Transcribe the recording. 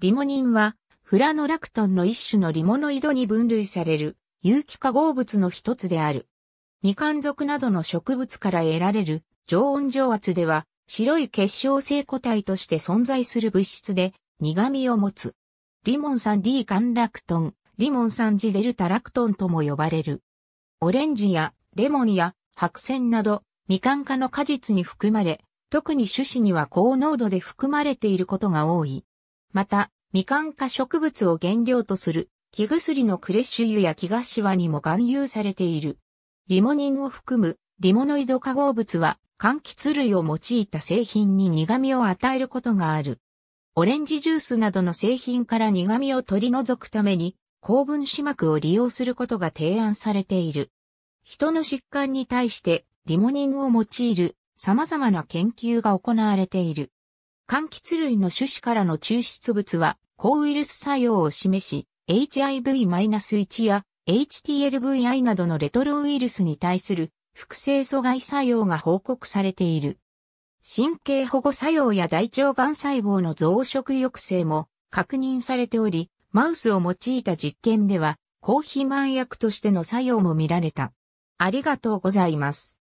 リモニンは、フラノラクトンの一種のリモノイドに分類される、有機化合物の一つである。未完属などの植物から得られる常温常圧では、白い結晶性固体として存在する物質で、苦味を持つ。リモン酸 d ンラクトン、リモン酸 g デルタラクトンとも呼ばれる。オレンジやレモンや白線など、未完化の果実に含まれ、特に種子には高濃度で含まれていることが多い。また、みかん植物を原料とする、木薬のクレッシュ油や木菓子はにも含有されている。リモニンを含むリモノイド化合物は柑橘類を用いた製品に苦味を与えることがある。オレンジジュースなどの製品から苦味を取り除くために、高分子膜を利用することが提案されている。人の疾患に対してリモニンを用いる様々な研究が行われている。柑橘類の種子からの抽出物は、抗ウイルス作用を示し、HIV-1 や HTLVI などのレトロウイルスに対する複製阻害作用が報告されている。神経保護作用や大腸癌細胞の増殖抑制も確認されており、マウスを用いた実験では、抗肥満薬としての作用も見られた。ありがとうございます。